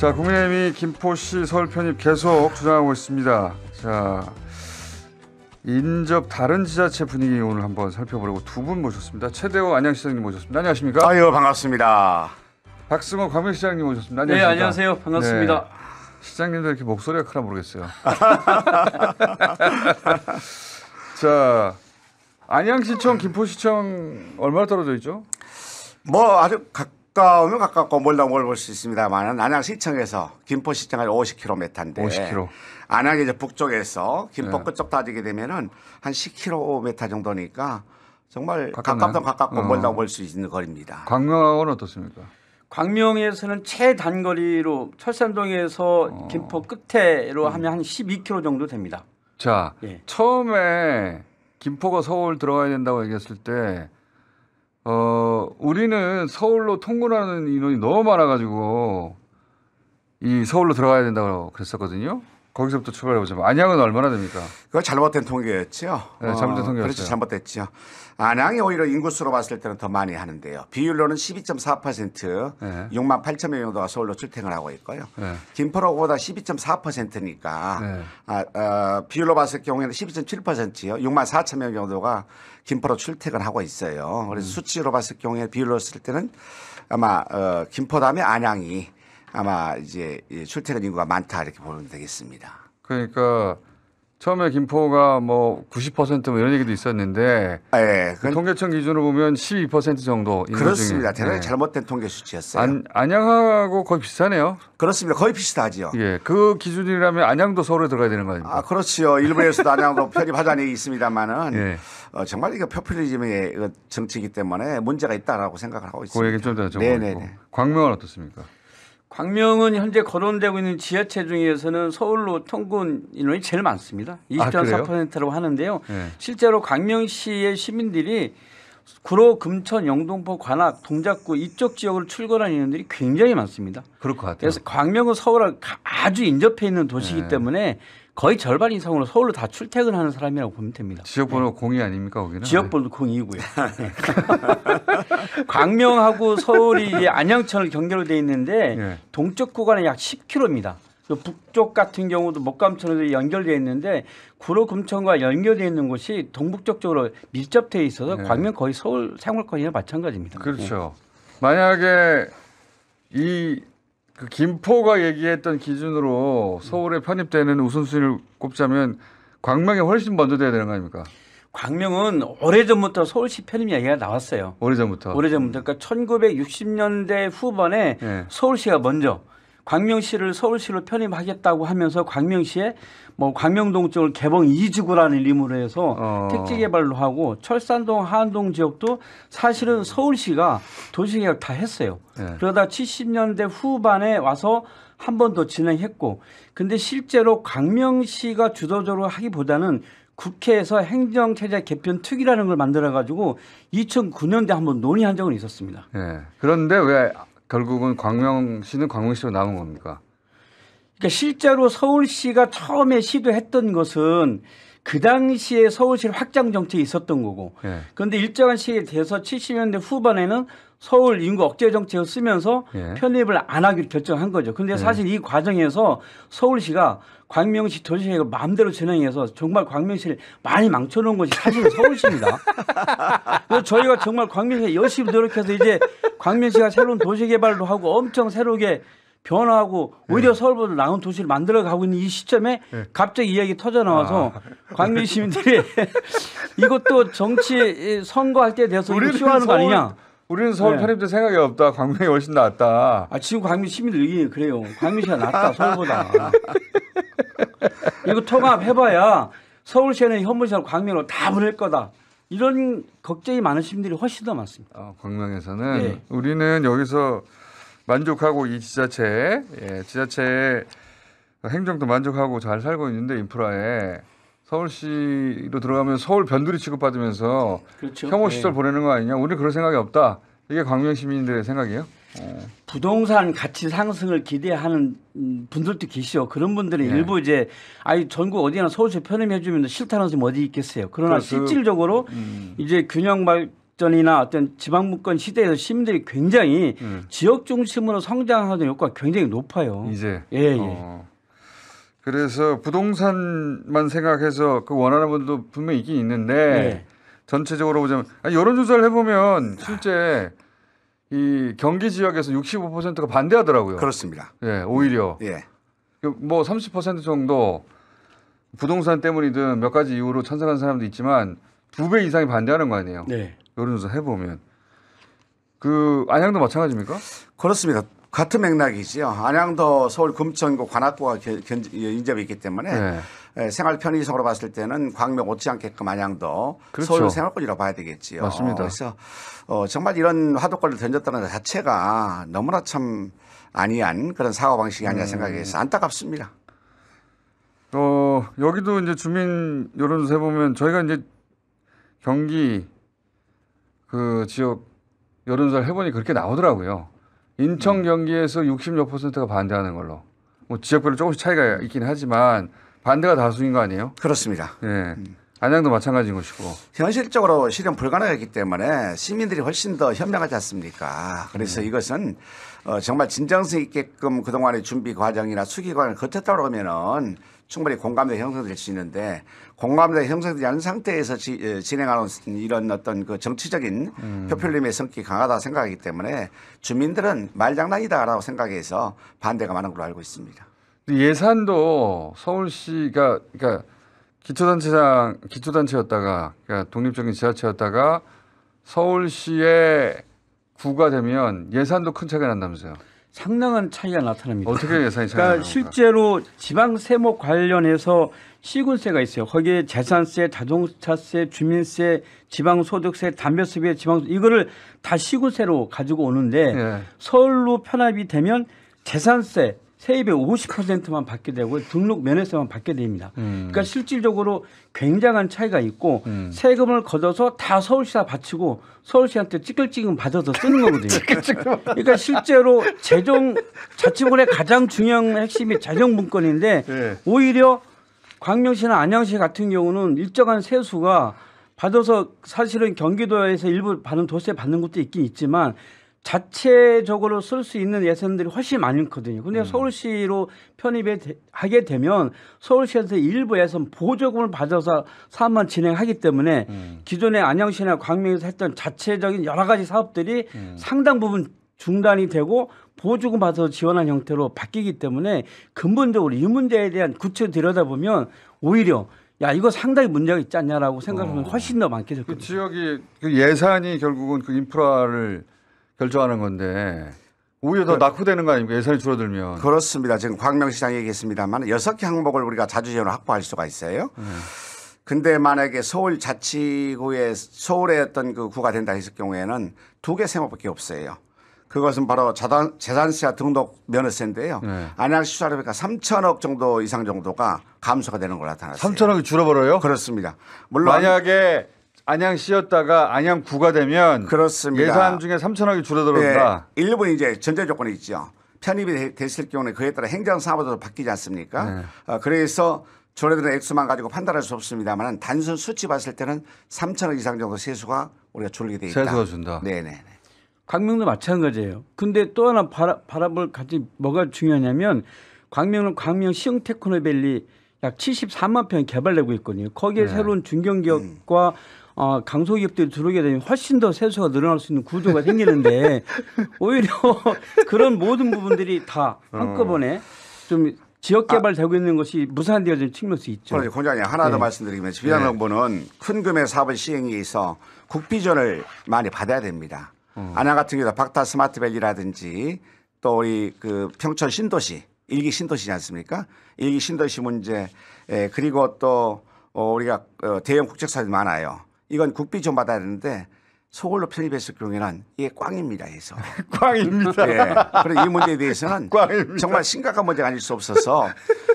자, 국민의힘이 김포시 서울 편입 계속 주장하고 있습니다. 자, 인접 다른 지자체 분위기 오늘 한번 살펴보려고 두 분 모셨습니다. 최대호 안양시장님 모셨습니다. 안녕하십니까? 아유 반갑습니다. 박승호 광명시장님 모셨습니다. 네, 안녕하십니까? 네 안녕하세요. 반갑습니다. 네. 시장님도 이렇게 목소리가 크나 모르겠어요. 자 안양시청, 김포시청 얼마나 떨어져 있죠? 뭐 아주 각 가까우면 가깝고 멀다 멀볼 수 있습니다만 안양 시청에서 김포 시청까지 50km인데 50km. 안양이 이제 북쪽에서 김포 네. 끝쪽 다지게 되면은 한 10km 정도니까 정말 가깝다 가깝고 어. 멀다 멀수 있는 거리입니다. 광명은 어떻습니까? 광명에서는 최단거리로 철산동에서 어. 김포 끝에로 음. 하면 한 12km 정도 됩니다. 자, 예. 처음에 김포가 서울 들어가야 된다고 얘기했을 때 어, 우리는 서울로 통근하는 인원이 너무 많아가지고 이 서울로 들어가야 된다고 그랬었거든요. 거기서부터 출발해 보죠. 안양은 얼마나 됩니까? 그거 잘못된 통계였죠. 네, 잘못된 어, 통계였죠. 그렇죠, 잘못됐죠. 안양이 오히려 인구수로 봤을 때는 더 많이 하는데요. 비율로는 12.4% 네. 6만 8천 명 정도가 서울로 출퇴근을 하고 있고요. 네. 김포로보다 12.4%니까 네. 아, 아, 비율로 봤을 경우에는 12.7%요. 6만 4천 명 정도가 김포로 출퇴근하고 있어요. 그래서 음. 수치로 봤을 경우에 비율로 봤을 때는 아마 어, 김포 다음에 안양이 아마 이제 예, 출퇴근 인구가 많다 이렇게 보면 되겠습니다. 그러니까 처음에 김포가 뭐 90%뭐 이런 얘기도 있었는데 아, 예, 그 통계청 기준으로 보면 12% 정도 그렇습니다. 대단히 예. 잘못된 통계 수치였어요. 안, 안양하고 거의 비슷하네요. 그렇습니다. 거의 비슷하지요. 예, 그 기준이라면 안양도 서울에 들어가야 되는 거 아닙니까? 아, 그렇지요. 일부에서도 안양도 편입하자는 얘기 있습니다만은 예. 어, 정말 이거 표퓰리즘의 어, 정치이기 때문에 문제가 있다라고 생각을 하고 있습니다. 그 얘기 좀 전에 네네. 광명은 어떻습니까? 광명은 현재 거론되고 있는 지하철 중에서는 서울로 통근 인원이 제일 많습니다. 20.4%라고 아, 하는데요. 네. 실제로 광명시의 시민들이 구로, 금천, 영동포, 관악, 동작구 이쪽 지역으로 출근하는 인원들이 굉장히 많습니다. 그럴 것 같아요. 그래서 광명은 서울과 아주 인접해 있는 도시이기 네. 때문에 거의 절반 이상으로 서울로 다 출퇴근하는 사람이라고 보면 됩니다. 지역번호 네. 공이 아닙니까 거기는? 지역번호 네. 공이고요. 아, 네. 광명하고 서울이 안양천을 경계로 돼 있는데 네. 동쪽 구간에 약 10km입니다. 그 북쪽 같은 경우도 목감천으로 연결되어 있는데 구로금천과 연결되어 있는 곳이 동북쪽 쪽으로 밀접되어 있어서 네. 광명 거의 서울 상월권이나 마찬가지입니다. 그렇죠. 네. 만약에 이그 김포가 얘기했던 기준으로 서울에 편입되는 우선순위를 꼽자면 광명이 훨씬 먼저 돼야 되는 거 아닙니까? 광명은 오래전부터 서울시 편입 이야기가 나왔어요. 오래전부터. 오래전부터. 그러니까 1960년대 후반에 네. 서울시가 먼저 광명시를 서울시로 편입하겠다고 하면서 광명시에 뭐 광명동 쪽을 개봉 이지구라는 이름으로 해서 어. 택지 개발로 하고 철산동 하안동 지역도 사실은 서울시가 도시계획 다 했어요. 네. 그러다 70년대 후반에 와서 한 번 더 진행했고 근데 실제로 광명시가 주도적으로 하기보다는 국회에서 행정체제 개편 특위라는 걸 만들어 가지고 2009년대 한번 논의한 적은 있었습니다. 네. 그런데 왜 결국은 광명시는 광명시로 나온 겁니까? 그러니까 실제로 서울시가 처음에 시도했던 것은 그 당시에 서울시 확장 정책이 있었던 거고 예. 그런데 일정한 시기에 돼서 70년대 후반에는 서울 인구 억제 정책을 쓰면서 예. 편입을 안 하기로 결정한 거죠. 근데 예. 사실 예. 이 과정에서 서울시가 광명시 도시계획을 마음대로 진행해서 정말 광명시를 많이 망쳐놓은 것이 사실 서울시입니다. 그래서 저희가 정말 광명시에 열심히 노력해서 이제 광명시가 새로운 도시개발도 하고 엄청 새롭게 변화하고 오히려 네. 서울보다 나은 도시를 만들어 가고 있는 이 시점에 네. 갑자기 이야기 터져 나와서 아. 광명 시민들이 이것도 정치 선거할 때대해서 이거 쇼하는 거 아니냐? 우리는 서울 네. 편입될 생각이 없다. 광명이 훨씬 낫다. 아 지금 광명 시민들 의견이 그래요. 광명시가 낫다 서울보다. 이거 통합해봐야 서울시에는 현무시랑 광명으로 다 보낼 거다. 이런 걱정이 많은 시민들이 훨씬 더 많습니다. 어, 광명에서는 네. 우리는 여기서 만족하고 이 지자체, 예, 지자체 행정도 만족하고 잘 살고 있는데 인프라에 서울시로 들어가면 서울 변두리 취급받으면서 그렇죠. 혐오 시절 네. 보내는 거 아니냐. 우리 그럴 생각이 없다. 이게 광명 시민들의 생각이에요. 네. 부동산 가치 상승을 기대하는 음, 분들도 계시죠. 그런 분들은 네. 일부 이제 아니 전국 어디나 서울시 편입해주면 의 싫다는 사람 어디 있겠어요. 그러나 그, 그 실질적으로 음. 이제 균형 발전이나 어떤 지방분권 시대에서 시민들이 굉장히 음. 지역 중심으로 성장하는 효과가 굉장히 높아요. 이제 예 예. 어. 그래서 부동산만 생각해서 그 원하는 분도 분명히 있긴 있는데 네. 전체적으로 보자면 아니, 여론조사를 해보면 실제 이 경기 지역에서 65%가 반대하더라고요. 그렇습니다. 예, 오히려 음, 예. 그 뭐30% 정도 부동산 때문이든 몇 가지 이유로 찬성한 사람도 있지만 두 배 이상이 반대하는 거 아니에요. 네. 여론조사 해보면 그 안양도 마찬가지입니까? 그렇습니다. 같은 맥락이지요. 안양도 서울 금천구 관악구가 인접이 있기 때문에 네. 생활 편의성으로 봤을 때는 광명 오지 않게끔 안양도 그렇죠. 서울 생활권이라고 봐야 되겠지요. 맞습니다. 그래서 어, 정말 이런 화두권을 던졌다는 것 자체가 너무나 참 아니한 그런 사고 방식이 아니라 네. 생각해서 안타깝습니다. 어, 여기도 이제 주민 여론조사 보면 저희가 이제 경기 그 지역 여론조사를 해보니 그렇게 나오더라고요. 인천 음. 경기에서 60몇 퍼센트가 반대하는 걸로. 뭐 지역별로 조금씩 차이가 있긴 하지만 반대가 다수인 거 아니에요? 그렇습니다. 예. 음. 안양도 마찬가지인 것이고. 현실적으로 실현 불가능하기 때문에 시민들이 훨씬 더 현명하지 않습니까? 그래서 음. 이것은 어, 정말 진정성 있게끔 그동안의 준비 과정이나 수기 과정을 거쳤다고 하면은 충분히 공감대 형성될 수 있는데 공감대 형성되지 않은 상태에서 지, 예, 진행하는 이런 어떤 그 정치적인 음. 표퓰림의 성격이 강하다 생각하기 때문에 주민들은 말장난이다라고 생각해서 반대가 많은 걸로 알고 있습니다. 예산도 서울시가 그러니까 기초단체장 기초단체였다가 그러니까 독립적인 지자체였다가 서울시의 구가 되면 예산도 큰 차이가 난다면서요. 상당한 차이가 나타납니다. 어떻게 예산이 차이가 그러니까 실제로 지방 세목 관련해서 시군세가 있어요. 거기에 재산세, 자동차세, 주민세, 지방소득세, 담배수비의 지방 이거를 다 시군세로 가지고 오는데 예. 서울로 편합이 되면 재산세, 세입의 50%만 받게 되고 등록 면에서만 받게 됩니다. 음. 그러니까 실질적으로 굉장한 차이가 있고 음. 세금을 걷어서 다 서울시가 바치고 서울시한테 찌끌찌금 받아서 쓰는 거거든요. 그러니까 실제로 재정 자치구의 가장 중요한 핵심이 재정 문건인데 네. 오히려 광명시나 안양시 같은 경우는 일정한 세수가 받아서 사실은 경기도에서 일부 받은 도시에 받는 것도 있긴 있지만 자체적으로 쓸 수 있는 예산들이 훨씬 많거든요. 근데 음. 서울시로 편입에 하게 되면 서울시에서 일부 에산 보조금을 받아서 사업만 진행하기 때문에 음. 기존에 안양시나 광명에서 했던 자체적인 여러 가지 사업들이 음. 상당 부분 중단이 되고 보조금 받아서 지원한 형태로 바뀌기 때문에 근본적으로 이 문제에 대한 구체로 들여다보면 오히려 야 이거 상당히 문제가 있지 않냐라고 생각하면 어. 훨씬 더 많게 될거예요 그 지역이 그 예산이 결국은 그 인프라를 결정하는 건데 오히려 더 낙후되는 거 아닙니까? 예산이 줄어들면. 그렇습니다. 지금 광명시장 얘기했습니다만 여섯 개 항목을 우리가 자주원을 확보할 수가 있어요. 네. 근데 만약에 서울 자치구에 서울의 어떤 그 구가 된다 했을 경우에는 두 개 세모밖에 없어요. 그것은 바로 자단, 재산세와 등록 면허세인데요. 네. 안양시 수사료비가 3천억 정도 이상 정도가 감소가 되는 걸 나타났어요. 3천억이 줄어버려요? 그렇습니다. 물론 만약에 안양시였다가 안양구가 되면 그렇습니다. 예산 중에 3천억이 줄어들었다. 네. 예, 일부 이제 전제 조건이 있죠. 편입이 됐을 경우는 그에 따라 행정사업도 바뀌지 않습니까? 네. 어, 그래서 조례들의 액수만 가지고 판단할 수 없습니다만 단순 수치 봤을 때는 3천억 이상 정도 세수가 우리가 줄게 돼 있다. 세수가 준다. 네네. 광명도 마찬가지예요. 근데 또 하나 바라, 바라볼 같이 뭐가 중요하냐면 광명은 광명 시흥 테크노밸리 약 74만 평 개발되고 있거든요. 거기에 네. 새로운 중견기업과 음. 아, 강소기업들이 들어오게 되면 훨씬 더 세수가 늘어날 수 있는 구조가 생기는데 오히려 그런 모든 부분들이 다 어. 한꺼번에 어. 좀 지역 개발되고 있는 것이 무산되어진 측면도 있죠. 그렇죠. 그러니까 공장님 하나 네. 말씀드리면 지방정보는 네. 큰 금의 사업을 시행에 있어 국비전을 많이 받아야 됩니다. 안양 어. 같은 경우 박타 스마트밸리라든지 또 우리 그 평촌 신도시 일기 신도시지 않습니까? 일기 신도시 문제 예, 그리고 또 어, 우리가 어, 대형 국책사업이 많아요. 이건 국비 좀 받아야 되는데 소홀로 편입했을 경우에는 이게 꽝입니다 해서 꽝입니다. 예. 그리고 이 문제에 대해서는 꽝입니다. 정말 심각한 문제가 아닐 수 없어서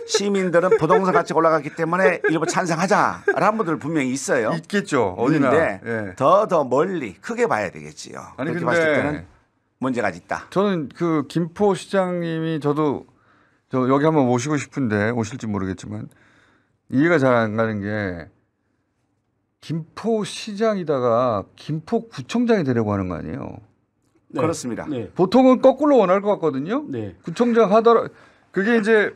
시민들은 부동산 가치가 올라갔기 때문에 일부 찬성하자라는 분들 분명히 있어요. 있겠죠. 어디나. 예. 더더 멀리 크게 봐야 되겠지요. 아니, 그렇게 봤을 때는 문제가 있다. 저는 그 김포 시장님이 저도 저 여기 한번 오시고 싶은데 오실지 모르겠지만 이해가 잘 안 가는 게 김포시장이다가 김포구청장이 되려고 하는 거 아니에요? 네. 그렇습니다. 네. 보통은 거꾸로 원할 것 같거든요. 네. 구청장 하더라 그게 이제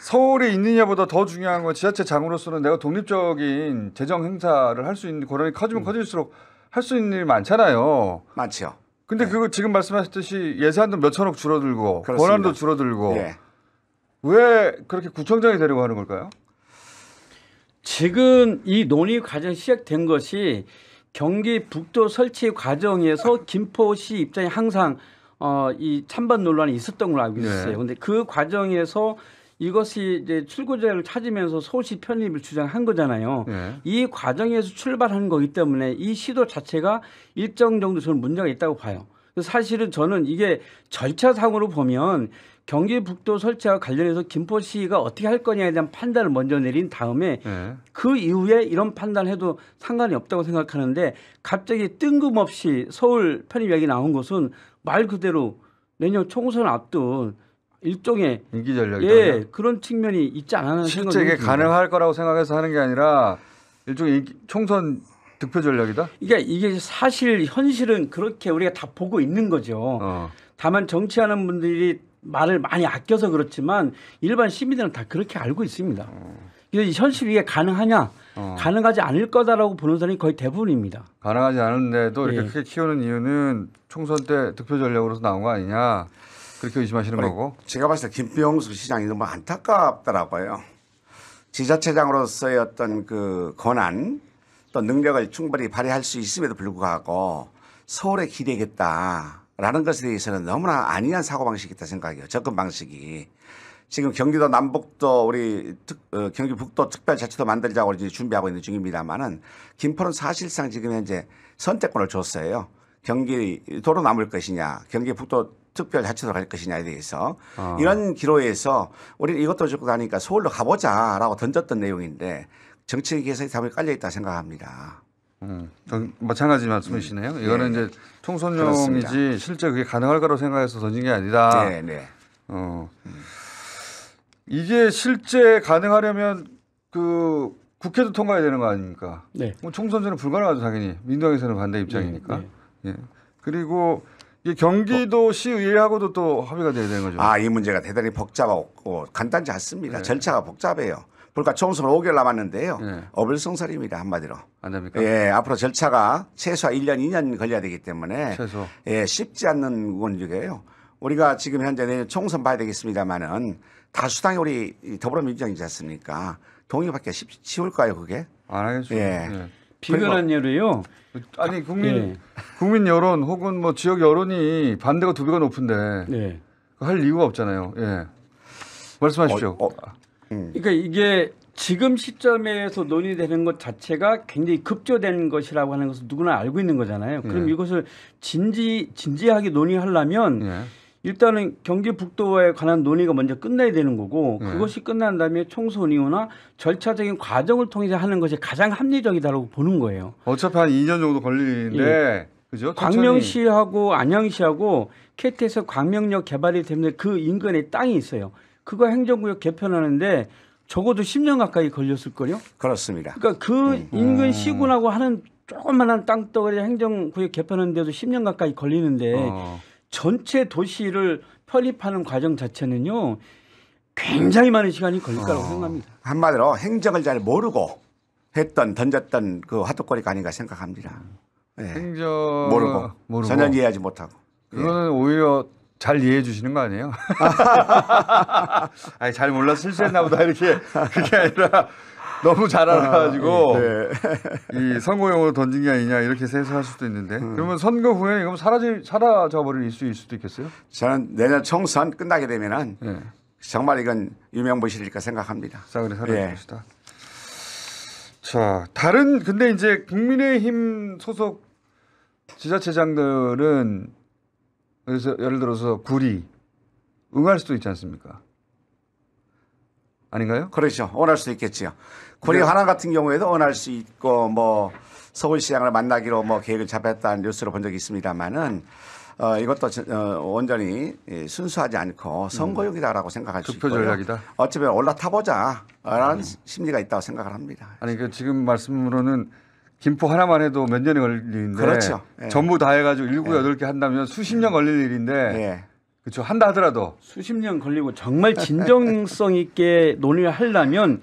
서울에 있느냐보다 더 중요한 건 지자체 장으로서는 내가 독립적인 재정 행사를 할 수 있는 권한이 커지면 음. 커질수록 할 수 있는 일이 많잖아요. 많죠. 근데 네. 그거 지금 말씀하셨듯이 예산도 몇 천억 줄어들고 그렇습니다. 권한도 줄어들고 예. 왜 그렇게 구청장이 되려고 하는 걸까요? 지금 이 논의 과정 시작된 것이 경기 북도 설치 과정에서 김포시 입장이 항상 어, 이 찬반 논란이 있었던 걸로 알고 네. 있어요. 그런데 그 과정에서 이것이 이제 출구제를 찾으면서 서울시 편입을 주장한 거잖아요. 네. 이 과정에서 출발한 거기 때문에 이 시도 자체가 일정 정도 저는 문제가 있다고 봐요. 사실은 저는 이게 절차상으로 보면 경기북도 설치와 관련해서 김포시가 어떻게 할 거냐에 대한 판단을 먼저 내린 다음에 네. 그 이후에 이런 판단해도 을 상관이 없다고 생각하는데 갑자기 뜬금없이 서울 편입 이야기 나온 것은 말 그대로 내년 총선 앞둔 일종의 인기 전략 예 그런 측면이 있지 않았나 실제 이게 가능할 거라고 생각해서 하는 게 아니라 일종의 인기, 총선 득표 전략이다. 그러 그러니까 이게 사실 현실은 그렇게 우리가 다 보고 있는 거죠. 어. 다만 정치하는 분들이 말을 많이 아껴서 그렇지만 일반 시민들은 다 그렇게 알고 있습니다. 그래서 현실 이게 가능하냐? 어. 가능하지 않을 거다라고 보는 사람이 거의 대부분입니다. 가능하지 않은데도 이렇게 예. 크게 키우는 이유는 총선 때 득표 전략으로서 나온 거 아니냐? 그렇게 의심하시는 거고. 제가 봤을 때 김병수 그 시장이 너무 안타깝다라고 요 지자체장으로서의 어떤 그 권한 또 능력을 충분히 발휘할 수 있음에도 불구하고 서울에 기대겠다. 라는 것에 대해서는 너무나 안이한 사고방식이 있다 생각해요. 접근 방식이. 지금 경기도 남북도 우리 특, 어, 경기 북도 특별자치도 만들자고 이제 준비하고 있는 중입니다만은 김포는 사실상 지금 현재 선택권을 줬어요. 경기도로 남을 것이냐, 경기 북도 특별자치도로 갈 것이냐에 대해서 아. 이런 기로에서 우리는 이것도 좋고 가니까 그러니까 서울로 가보자라고 던졌던 내용인데 정치 개선이 답이 깔려 있다 생각합니다. 음, 마찬가지 말씀이시네요. 네. 이거는 예. 이제 총선용이지 그렇습니다. 실제 그게 가능할 거라고 생각해서 던진 게 아니다. 네, 네. 어. 음. 이게 실제 가능하려면 그 국회도 통과해야 되는 거 아닙니까? 네. 뭐 총선 전에 불가능하죠 당연히 민주당에서는 반대 입장이니까. 네, 네. 예. 그리고 이 경기도시의회하고도 어. 또 합의가 돼야 되는 거죠. 아, 이 문제가 대단히 복잡하고 간단치 않습니다. 네. 절차가 복잡해요. 불과 총선 5개월 남았는데요. 네. 예. 어불성설입니다 한마디로. 안 됩니까? 예, 앞으로 절차가 최소 1년, 2년 걸려야 되기 때문에 최소. 예, 쉽지 않는 원칙이에요. 우리가 지금 현재 내년 총선 봐야 되겠습니다만은 다수당이 우리 더불어민주당이지 않습니까? 동의받기 쉽, 쉬울까요 그게? 안 하겠죠. 예. 네. 비근한 예로요. 아니 국민 예. 국민 여론 혹은 뭐 지역 여론이 반대가 두 배가 높은데 예. 할 이유가 없잖아요. 예. 말씀하십시오. 어, 어. 음. 그러니까 이게 지금 시점에서 논의되는 것 자체가 굉장히 급조된 것이라고 하는 것을 누구나 알고 있는 거잖아요. 그럼 네. 이것을 진지 진지하게 논의하려면 네. 일단은 경기 북도화에 관한 논의가 먼저 끝나야 되는 거고 네. 그것이 끝난 다음에 총선이거나 절차적인 과정을 통해서 하는 것이 가장 합리적이다라고 보는 거예요. 어차피 한 2년 정도 걸리는데 예. 그죠? 광명시하고 안양시하고 KT에서 광명역 개발이 되면서 그 인근에 땅이 있어요. 그거 행정구역 개편하는데 적어도 10년 가까이 걸렸을 거요. 그렇습니다. 그러니까 그 네. 음. 인근 시군하고 하는 조그만한 땅덩어리 행정구역 개편하는데도 10년 가까이 걸리는데 어. 전체 도시를 편입하는 과정 자체는요 굉장히 많은 시간이 걸릴 어. 거라고 어. 생각합니다. 한마디로 행정을 잘 모르고 했던 던졌던 그 화두거리가 아닌가 생각합니다. 네. 행정 모르고, 모르고 전혀 이해하지 못하고 예. 그거는 예. 오히려 잘 이해해 주시는 거 아니에요? 아니, 잘 몰라 실수했나 보다 이렇게 그게 아니라 너무 잘 아, 알아가지고 아, 네. 이 선거용으로 던진 게 아니냐 이렇게 세수할 수도 있는데 음. 그러면 선거 후에 이건 사라질 사라져 버릴 이일 수도 있겠어요? 저는 내년 총선 끝나게 되면은 네. 정말 이건 유명무실일까 생각합니다. 싸그리 사라질 네. 것이다. 예. 자 다른 근데 이제 국민의힘 소속 지자체장들은 그래서 예를 들어서 구리 응할 수도 있지 않습니까? 아닌가요? 그렇죠. 원할 수도 있겠지요. 고리 네. 하나 같은 경우에도 원할 수 있고 뭐 서울시장을 만나기로 뭐 계획을 잡았다는 뉴스를 본 적이 있습니다만은 어, 이것도 어, 온전히 예, 순수하지 않고 음. 선거용이다라고 생각할 수 있고요. 전략이다. 어차피 올라타보자라는 음. 심리가 있다고 생각을 합니다. 아니 그 지금 말씀으로는 김포 하나만 해도 몇 년이 걸리는인데 그렇죠. 예. 전부 다 해가지고 일구 예. 여덟 개 한다면 수십 년 걸릴 일인데 예. 그렇죠 한다 하더라도 수십 년 걸리고 정말 진정성 있게 논의를 하려면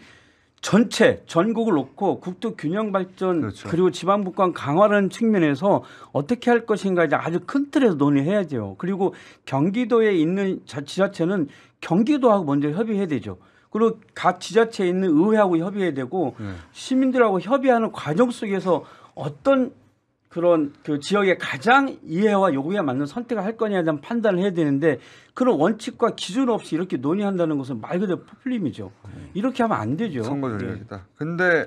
전체 전국을 놓고 국토 균형 발전 그렇죠. 그리고 지방 분권 강화라는 측면에서 어떻게 할 것인가 이제 아주 큰 틀에서 논의해야죠. 그리고 경기도에 있는 지자체는 경기도하고 먼저 협의해야 되죠. 그리고 각 지자체에 있는 의회하고 협의해야 되고 네. 시민들하고 협의하는 과정 속에서 어떤 그런 그지역의 가장 이해와 요구에 맞는 선택을 할 거냐에 대한 판단을 해야 되는데 그런 원칙과 기준 없이 이렇게 논의한다는 것은 말 그대로 포퓰림이죠. 네. 예. 이렇게 하면 안 되죠. 선거 네. 전략이다. 네. 근데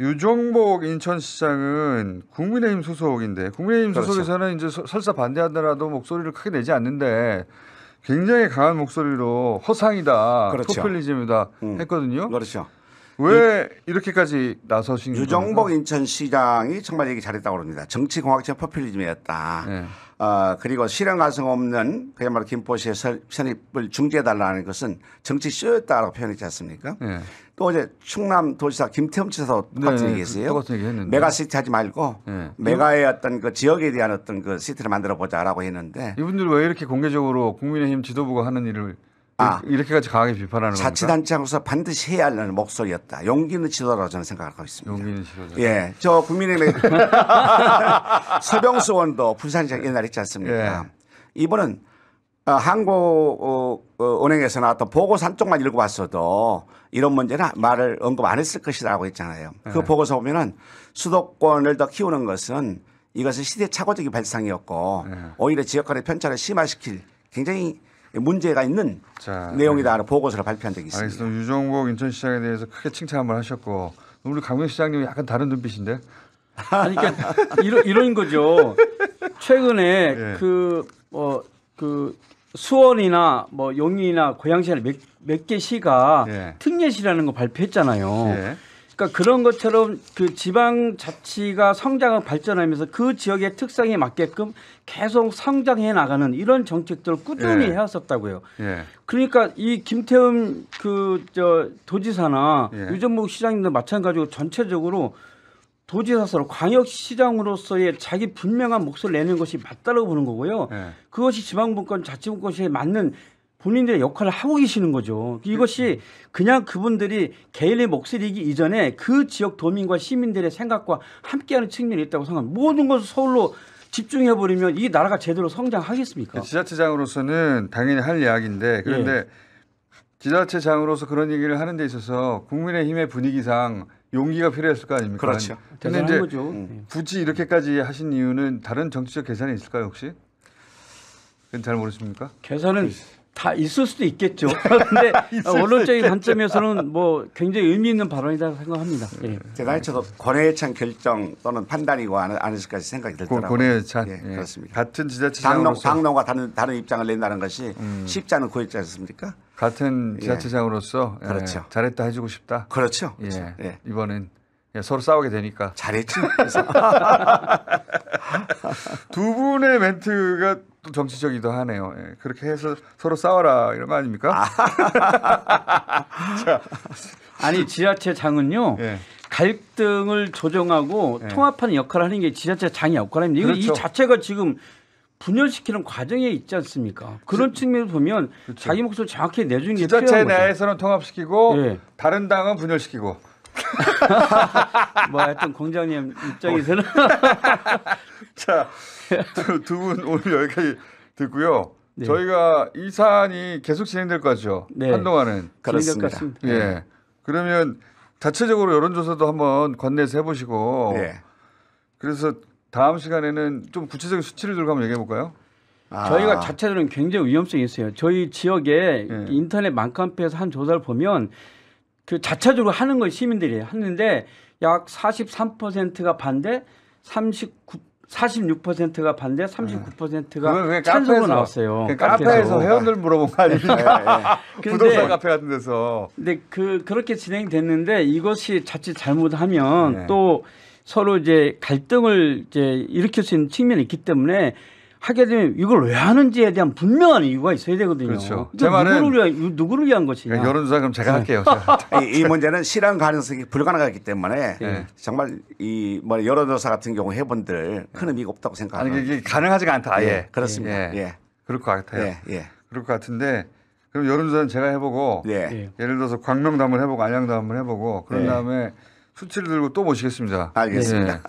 유종복 인천시장은 국민의힘 소속인데 국민의힘 그렇죠. 소속에서는 이제 설사 반대하더라도 목소리를 크게 내지 않는데 굉장히 강한 목소리로 허상이다, 그렇죠. 포퓰리즘이다 음. 했거든요. 그렇죠. 왜 이, 렇게까지 나서신 거예요? 유정복 인천시장이 정말 얘기 잘했다고 합니다. 정치공학적 포퓰리즘이었다. 네. 어, 그리고 실현 가능 없는 그야말로 김포시의 설립을 중지해달라는 것은 정치 쇼였다라고 표현했지 않습니까? 네. 또 어제 충남 도지사 김태흠 지사도 똑같은 네, 얘기했어요. 똑같은 얘기했는데. 메가시티 하지 말고 네. 메가의 어떤 그 지역에 대한 어떤 그 시티를 만들어 보자라고 했는데 이분들 왜 이렇게 공개적으로 국민의힘 지도부가 하는 일을 아, 이렇게까지 강하게 비판하는 자치단체하고서 반드시 해야 하는 목소리였다. 용기는 지도라고 저는 생각하고 있습니다. 용기는 지도다. 예, 저 국민의힘 서병수 원도 부산장 옛날 있지 않습니까? 예. 이번은 어, 한국은행에서 어, 어, 나왔던 보고서 한쪽만 읽어봤어도 이런 문제나 말을 언급 안 했을 것이라고 했잖아요. 그 예. 보고서 보면은 수도권을 더 키우는 것은 이것은 시대착오적인 발상이었고 예. 오히려 지역간의 편차를 심화시킬 굉장히 문제가 있는 자, 내용이다 네. 는 보고서를 발표한 적이 있습니다. 알겠습니다. 유종복 인천시장에 대해서 크게 칭찬 을 하셨고 우리 강명 시장님 약간 다른 눈빛인데. 아니, 그러니까 이러 이런 거죠. 최근에 예. 그 뭐, 그 수원이나 뭐 용인이나 고양시나 몇, 몇개 시가 예. 특례시라는 거 발표했잖아요. 예. 그러니까 그런 것처럼 그 지방 자치가 성장을 발전하면서 그 지역의 특성에 맞게끔 계속 성장해 나가는 이런 정책들을 꾸준히 예. 해왔었다고요. 예. 그러니까 이 김태흠 그 저 도지사나 예. 유전목 시장님도 마찬가지고 전체적으로 도지사서로 광역시장으로서의 자기 분명한 목소리를 내는 것이 맞다고 보는 거고요. 예. 그것이 지방분권 자치분권시에 맞는 본인들의 역할을 하고 계시는 거죠. 이것이 음. 그냥 그분들이 개인의 목소리이기 이전에 그 지역 도민과 시민들의 생각과 함께하는 측면이 있다고 생각합니다. 모든 것을 서울로 집중해 버리면 이 나라가 제대로 성장하겠습니까? 그 지자체장으로서는 당연히 할 이야기인데 그런데 예. 지자체장으로서 그런 얘기를 하는 데 있어서 국민의힘의 분위기상 용기가 필요했을 거 아닙니까? 그렇죠. 근데 이제 거죠. 음. 예. 굳이 이렇게까지 하신 이유는 다른 정치적 계산이 있을까요 혹시? 잘 모르십니까? 계산은 네. 다 있을 수도 있겠죠. 그런데 원론적인 관점에서는 뭐 굉장히 의미 있는 발언이라고 생각합니다. 예. 대단히 저도 권해찬 결정 또는 판단이고 안에서까지 생각이 들더라고요. 권해찬 예, 예. 그렇습니다. 같은 지자체 당론 당론과 다른 다른 입장을 낸다는 것이 음. 쉽지 않은 고였지 않습니까? 같은 예. 지자체장으로서 예, 그렇죠. 잘했다 해주고 싶다. 그렇죠. 예. 예. 이번엔 서로 싸우게 되니까 잘했죠 두 분의 멘트가 또 정치적이기도 하네요. 예, 그렇게 해서 서로 싸워라 이런 거 아닙니까? 아. 자, 아니 지자체 장은요. 예. 갈등을 조정하고 예. 통합하는 역할을 하는 게 지자체 장의 역할입니다. 이거 그렇죠. 이 자체가 지금 분열시키는 과정에 있지 않습니까? 그런 측면에서 보면 그렇죠. 자기 목소리 정확히 내주는 게 지자체 필요한 거죠. 내에서는 통합시키고 예. 다른 당은 분열시키고 뭐 하여튼 공장님 입장에서는 어. 자두분 오늘 여기까지 듣고요. 네. 저희가 이 사안이 계속 진행될 거죠. 네. 한동안은 그렇습니다. 예. 네. 그러면 자체적으로 여론조사도 한번 관내에서 해보시고 네. 그래서 다음 시간에는 좀 구체적인 수치를 들고 한번 얘기해 볼까요? 아. 저희가 자체적으로는 굉장히 위험성이 있어요. 저희 지역에 예. 인터넷 만카페에서 한 조사를 보면 그 자체적으로 하는 걸 시민들이 하는데 약 43%가 반대, 39 46%가 반대, 39%가 찬성으로 나왔어요. 그 카페에서 회원들 물어본 거 아닙니까? 예, 예. 부동산 카페 같은 데서. 근데 그 그렇게 진행됐는데 이것이 자칫 잘못하면 네. 또 서로 이제 갈등을 이제 일으킬 수 있는 측면이 있기 때문에 하게 되면 이걸 왜 하는지에 대한 분명한 이유가 있어야 되거든요. 그렇죠. 제 말은 누구를 위한, 누구를 위한 것이냐. 그러니까 여론조사 그럼 제가 네. 할게요. 이, 이, 문제는 실현 가능성이 불가능하기 때문에 네. 정말 이 뭐 여론조사 같은 경우 해본들 큰 의미가 없다고 생각합니다. 아니 이게 가능하지가 않다. 아예 예. 그렇습니다. 예. 예. 그럴 것 같아요. 예. 예. 그럴 것 같은데 그럼 여론조사는 제가 해보고 예. 를 들어서 광명도 한번 해보고 안양도 한번 해보고 그런 다음에 수치를 들고 또 모시겠습니다. 알겠습니다.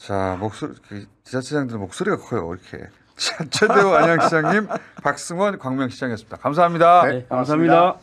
자 목소리 그 지자체장들 목소리가 커요 이렇게 최대호 안양시장님 박승원 광명시장이었습니다 감사합니다 네, 감사합니다.